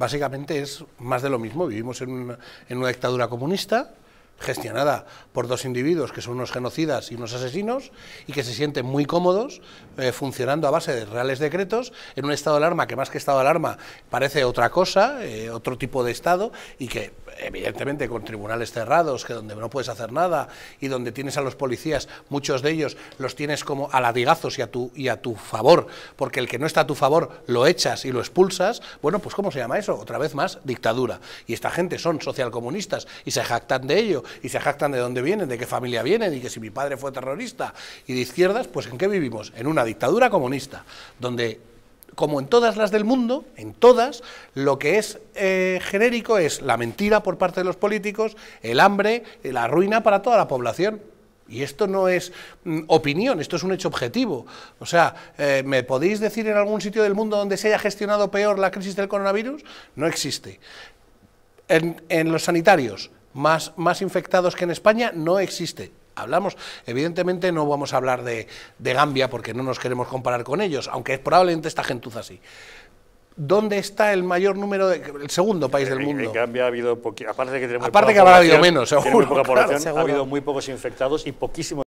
básicamente es más de lo mismo. Vivimos en una, dictadura comunista gestionada por dos individuos que son unos genocidas y unos asesinos y que se sienten muy cómodos eh, funcionando a base de reales decretos en un estado de alarma que más que estado de alarma parece otra cosa, eh, otro tipo de estado y que evidentemente con tribunales cerrados, que donde no puedes hacer nada y donde tienes a los policías, muchos de ellos los tienes como a latigazos y a tu, y a tu favor, porque el que no está a tu favor lo echas y lo expulsas, bueno, pues ¿cómo se llama eso? Otra vez más, dictadura. Y esta gente son socialcomunistas y se jactan de ello, y se jactan de dónde vienen, de qué familia vienen, y que si mi padre fue terrorista y de izquierdas, pues ¿en qué vivimos? En una dictadura comunista, donde como en todas las del mundo, en todas, lo que es eh, genérico es la mentira por parte de los políticos, el hambre, la ruina para toda la población. Y esto no es mm, opinión, esto es un hecho objetivo. O sea, eh, ¿me podéis decir en algún sitio del mundo donde se haya gestionado peor la crisis del coronavirus? No existe. En, los sanitarios, más infectados que en España, no existe hablamos. Evidentemente no vamos a hablar de, Gambia porque no nos queremos comparar con ellos, aunque es probablemente esta gentuza así. ¿Dónde está el mayor número, de, el segundo país del mundo? En Gambia ha habido, aparte que habrá habido menos, seguro, poca ha habido muy pocos infectados y poquísimos